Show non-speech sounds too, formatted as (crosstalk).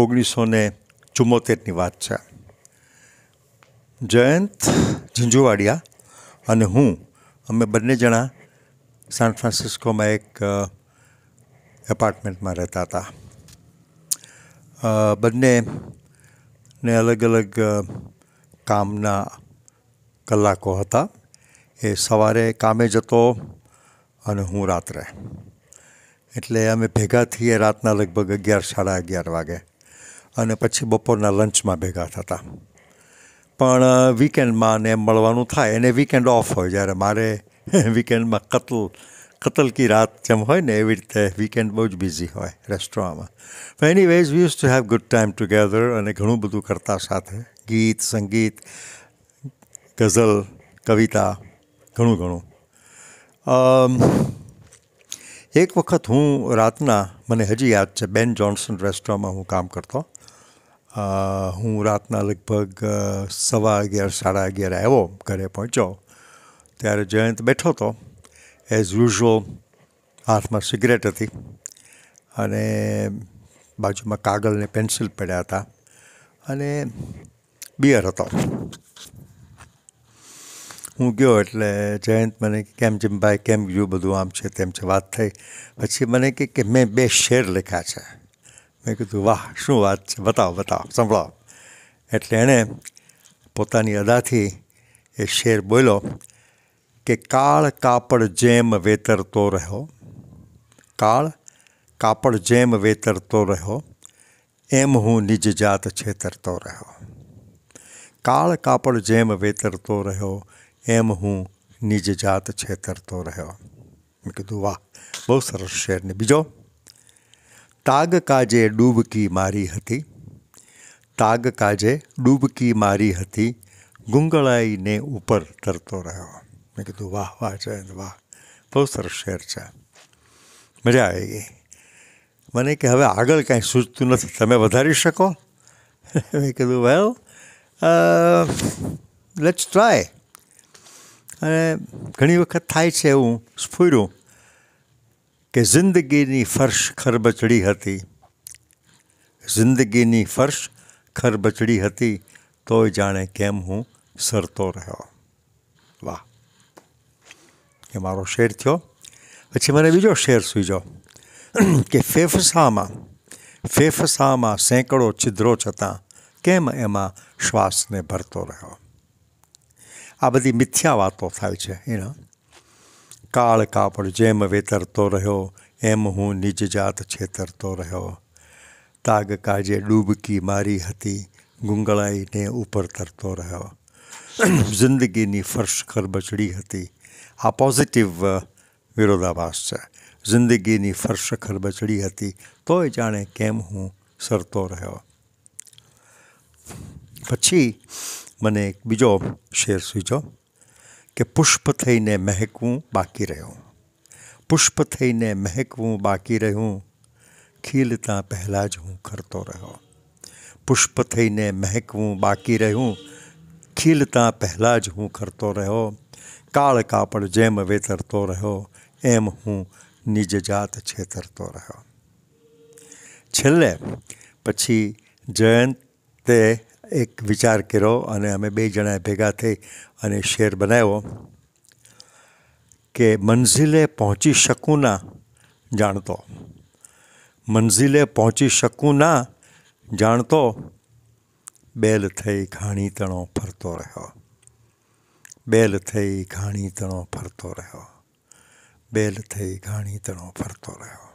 ઓગણીસો ને ચુમ્મોતેરની વાત છે જયંત ઝીંઝુવાડિયા અને હું અમે બંને જણા સાન ફ્રાન્સિસ્કોમાં એક એપાર્ટમેન્ટમાં રહેતા હતા બંને ને અલગ અલગ કામના કલાકો હતા એ સવારે કામે જતો અને હું રાત્રે એટલે અમે ભેગા થઈએ રાતના લગભગ અગિયાર સાડા અગિયાર વાગે અને પછી બપોરના લંચમાં ભેગા થતા પણ વીકેન્ડમાં ને મળવાનું થાય એને વીકેન્ડ ઓફ હોય જ્યારે મારે વીકેન્ડમાં (laughs) કતલ કતલ કી રાત જેમ હોય ને એવી રીતે વીકેન્ડ બહુ જ બિઝી હોય રેસ્ટોરાંમાં anyways we use to have good time together અને ઘણું બધું કરતા સાથે ગીત સંગીત ગઝલ કવિતા ઘણું ઘણું એક વખત હું રાતના મને હજી યાદ છે બેન જોન્સન રેસ્ટોરાંમાં હું કામ કરતો હું રાતના લગભગ સવા અગિયાર સાડા અગિયાર આવ્યો ઘરે પહોંચ્યો ત્યારે જયંત બેઠો હતો એઝ યુઝ્યુઅલ હાથમાં સિગરેટ હતી અને બાજુમાં કાગળ ને પેન્સિલ પડ્યા હતા અને બિયર હતો હું ગયો એટલે જયંત મને કેમ જેમ ભાઈ કેમ ગયું બધું આમ છે તેમ છે વાત થઈ પછી મને કે મેં બે શેર લખ્યા છે મેં કીધું વાહ શું વાત છે બતાવો બતાવો સંભળાવો એટલે એણે પોતાની અદાથી એ શેર બોલ્યો કે કાળ કાપડ જેમ વેતરતો રહ્યો કાળ કાપડ જેમ વેતરતો રહ્યો એમ હું નિજ જાત છેતરતો રહ્યો કાળ કાપડ જેમ વેતરતો રહ્યો એમ હું નિજ જાત છેતરતો રહ્યો મેં કીધું વાહ બહુ સરસ શેરને બીજો તાગ કાજે ડૂબકી મારી હતી તાગ કાજે ડૂબકી મારી હતી ગુંગળાઈને ઉપર તરતો રહ્યો મેં કીધું વાહ વાહ જયંત વાહ બહુ સરસ શેર છે મજા આવી ગઈ મને કે હવે આગળ કાંઈ સૂચતું નથી તમે વધારી શકો (laughs) મેં કીધું વેલ લેટ્સ ટ્રાય અને ઘણી વખત થાય છે એવું સ્ફૂર્યું કે જિંદગીની ફર્શ ખરબચડી હતી જિંદગીની ફર્શ ખરબચડી હતી તોય જાણે કેમ હું સરતો રહ્યો વાહ એ મારો શેર થયો પછી મને બીજો શેર સૂજો કે ફેફસામાં ફેફસામાં સેંકડો છિદ્રો છતાં કેમ એમાં શ્વાસને ભરતો રહ્યો આ બધી મિથ્યા વાતો થાય છે એના કાળ કાપડ જેમ વેતરતો રહ્યો એમ હું નિજ જાત છેતરતો રહ્યો તાગ કાજે ડૂબકી મારી હતી ગુંગળાઈને ઉપર તરતો રહ્યો જિંદગીની ફર્શ ખરબચડી હતી આ પોઝિટિવ વિરોધાભાસ છે જિંદગીની ફર્શ ખરબચડી હતી તોય જાણે કેમ હું સરતો રહ્યો પછી મને એક બીજો શેર સૂચો કે પુષ્પ થઈને મહેકવું બાકી રહ્યું પુષ્પ થઈને મહેકવું બાકી રહ્યું ખીલતા પહેલાં જ હું કરતો રહ્યો પુષ્પ થઈને મહેકવું બાકી રહ્યું ખીલતા પહેલાં જ હું કરતો રહ્યો કાળ કાપડ જેમ વેતરતો રહ્યો એમ હું નિજ જાત છેતરતો રહ્યો છેલ્લે પછી જયંતે એક વિચાર કર્યો અને અમે બે જણા ભેગા થઈ અને શેર બનાવ્યો કે મંઝિલે પહોંચી શકું ના જાણતો મંઝિલે પહોંચી શકું ના જાણતો બેલ થઈ ઘાણી તણો ફરતો રહ્યો બેલ થઈ ઘાણી તણો ફરતો રહ્યો બેલ થઈ ઘાણી તણો ફરતો રહ્યો